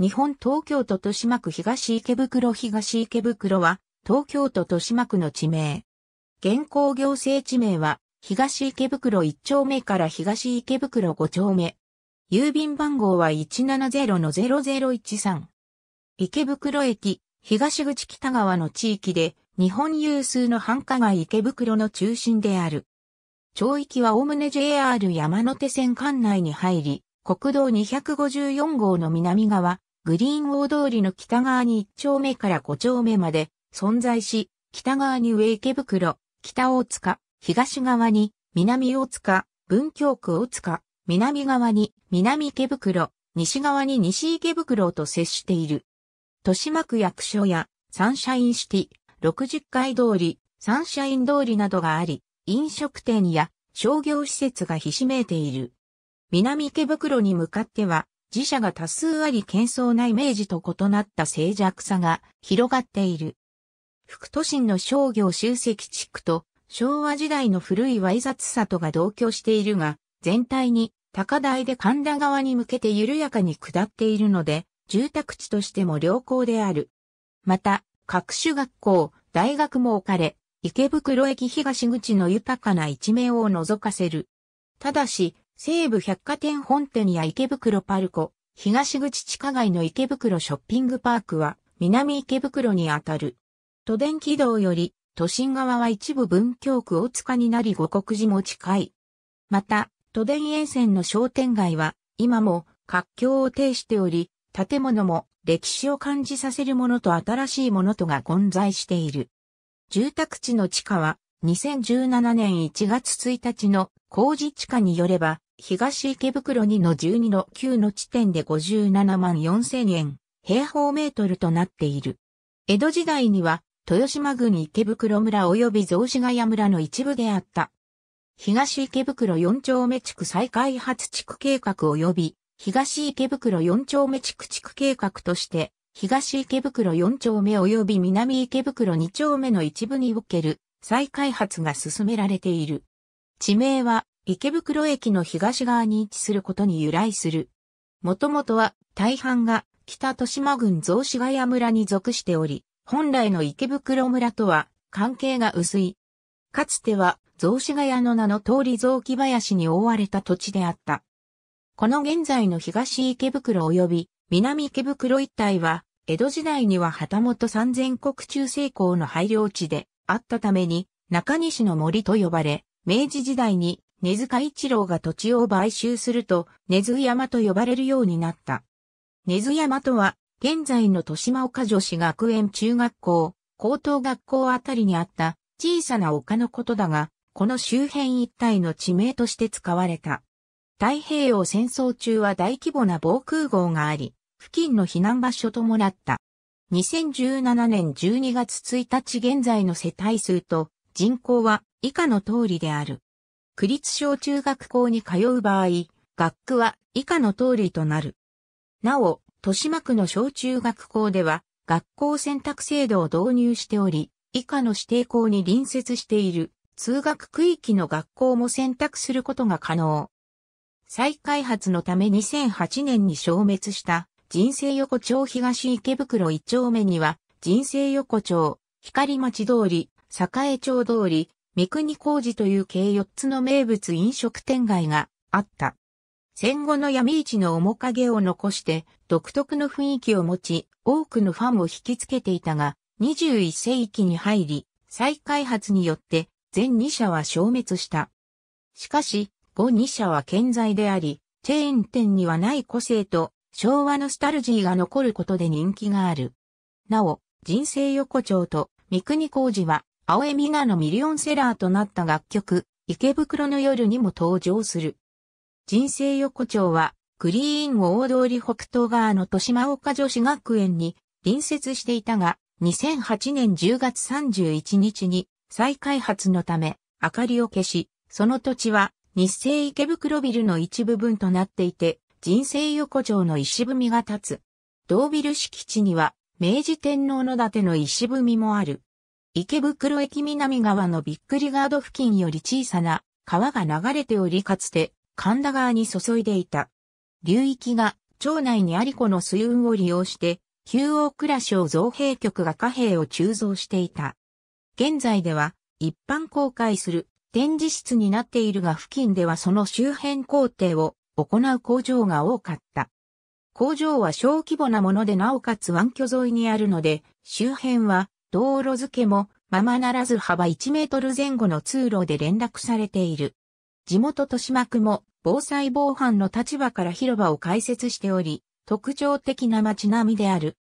日本東京都豊島区東池袋東池袋は、東京都豊島区の地名。現行行政地名は、東池袋1丁目から東池袋5丁目。郵便番号は170-0013。池袋駅、東口北側の地域で、日本有数の繁華街池袋の中心である。町域はおおむね JR 山手線管内に入り、国道254号の南側、グリーン大通りの北側に1丁目から5丁目まで存在し、北側に上池袋、北大塚、東側に南大塚、文京区大塚、南側に南池袋、西側に西池袋と接している。豊島区役所やサンシャインシティ、60階通り、サンシャイン通りなどがあり、飲食店や商業施設がひしめいている。南池袋に向かっては、自社が多数あり喧騒なイメージと異なった静寂さが広がっている。副都心の商業集積地区と昭和時代の古いわい雑さとが同居しているが、全体に高台で神田川に向けて緩やかに下っているので、住宅地としても良好である。また、各種学校、大学も置かれ、池袋駅東口の豊かな一面を覗かせる。ただし、西武百貨店本店や池袋パルコ、東口地下街の池袋ショッピングパークは、南池袋にあたる。都電軌道より、都心側は一部文京区大塚になり五国寺も近い。また、都電沿線の商店街は、今も活況を呈しており、建物も歴史を感じさせるものと新しいものとが混在している。住宅地の地下は、2017年1月1日の工事地下によれば、東池袋2の12の9の地点で57万4千円、平方メートルとなっている。江戸時代には、豊島郡池袋村及び雑司ヶ谷村の一部であった。東池袋4丁目地区再開発地区計画及び、東池袋4丁目地区地区計画として、東池袋4丁目及び南池袋2丁目の一部における再開発が進められている。地名は池袋駅の東側に位置することに由来する。もともとは大半が北豊島郡雑司ヶ谷村に属しており、本来の池袋村とは関係が薄い。かつては雑司ヶ谷の名の通り雑木林に覆われた土地であった。この現在の東池袋及び南池袋一帯は、江戸時代には旗本三千国中西高の配慮地であったために、中西の森と呼ばれ、明治時代に根塚一郎が土地を買収すると、根津山と呼ばれるようになった。根津山とは、現在の豊島岡女子学園中学校、高等学校あたりにあった小さな丘のことだが、この周辺一帯の地名として使われた。太平洋戦争中は大規模な防空壕があり、付近の避難場所ともなった。2017年12月1日現在の世帯数と人口は以下の通りである。区立小中学校に通う場合、学区は以下の通りとなる。なお、豊島区の小中学校では、学校選択制度を導入しており、以下の指定校に隣接している通学区域の学校も選択することが可能。再開発のため2008年に消滅した人生横丁東池袋1丁目には人生横丁、光町通り、栄町通り、三国工事という計4つの名物飲食店街があった。戦後の闇市の面影を残して独特の雰囲気を持ち、多くのファンを引きつけていたが、21世紀に入り、再開発によって全2社は消滅した。しかし、後2社は健在であり、チェーン店にはない個性と昭和ノスタルジーが残ることで人気がある。なお、人生横丁と三国工事は青江美奈のミリオンセラーとなった楽曲、池袋の夜にも登場する。人生横丁は、グリーンを大通り北東側の豊島岡女子学園に隣接していたが、2008年10月31日に再開発のため、明かりを消し、その土地は日生池袋ビルの一部分となっていて、人生横丁の石踏みが立つ。同ビル敷地には、明治天皇の建ての石踏みもある。池袋駅南側のびっくりガード付近より小さな川が流れておりかつて神田川に注いでいた。流域が町内に有子の水運を利用して旧大蔵省造幣局が貨幣を鋳造していた。現在では一般公開する展示室になっているが付近ではその周辺工程を行う工場が多かった。工場は小規模なものでなおかつ湾居沿いにあるので周辺は道路付けも、ままならず幅1メートル前後の通路で連絡されている。地元豊島区も防災防犯の立場から広場を開設しており、特徴的な街並みである。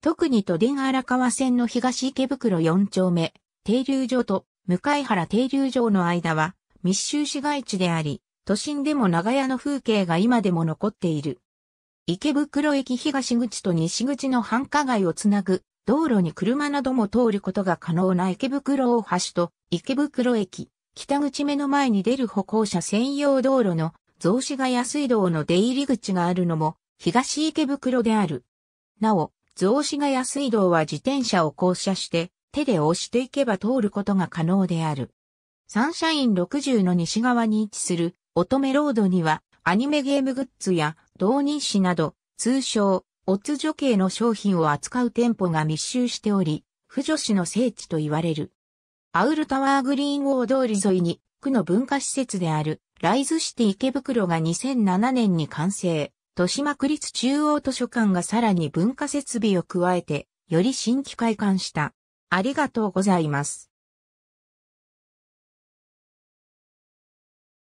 特に都電荒川線の東池袋4丁目、停留所と向原停留所の間は密集市街地であり、都心でも長屋の風景が今でも残っている。池袋駅東口と西口の繁華街をつなぐ道路に車なども通ることが可能な池袋大橋と池袋駅、北口目の前に出る歩行者専用道路の雑司ヶ谷水道の出入り口があるのも東池袋である。なお、雑司ヶ谷水道は自転車を降車して手で押していけば通ることが可能である。サンシャイン60の西側に位置する乙女ロードにはアニメゲームグッズや同人誌など通称オッズ女系の商品を扱う店舗が密集しており、婦女子の聖地と言われる。アウルタワーグリーン大通り沿いに、区の文化施設である、ライズシティ池袋が2007年に完成。豊島区立中央図書館がさらに文化設備を加えて、より新規開館した。ありがとうございます。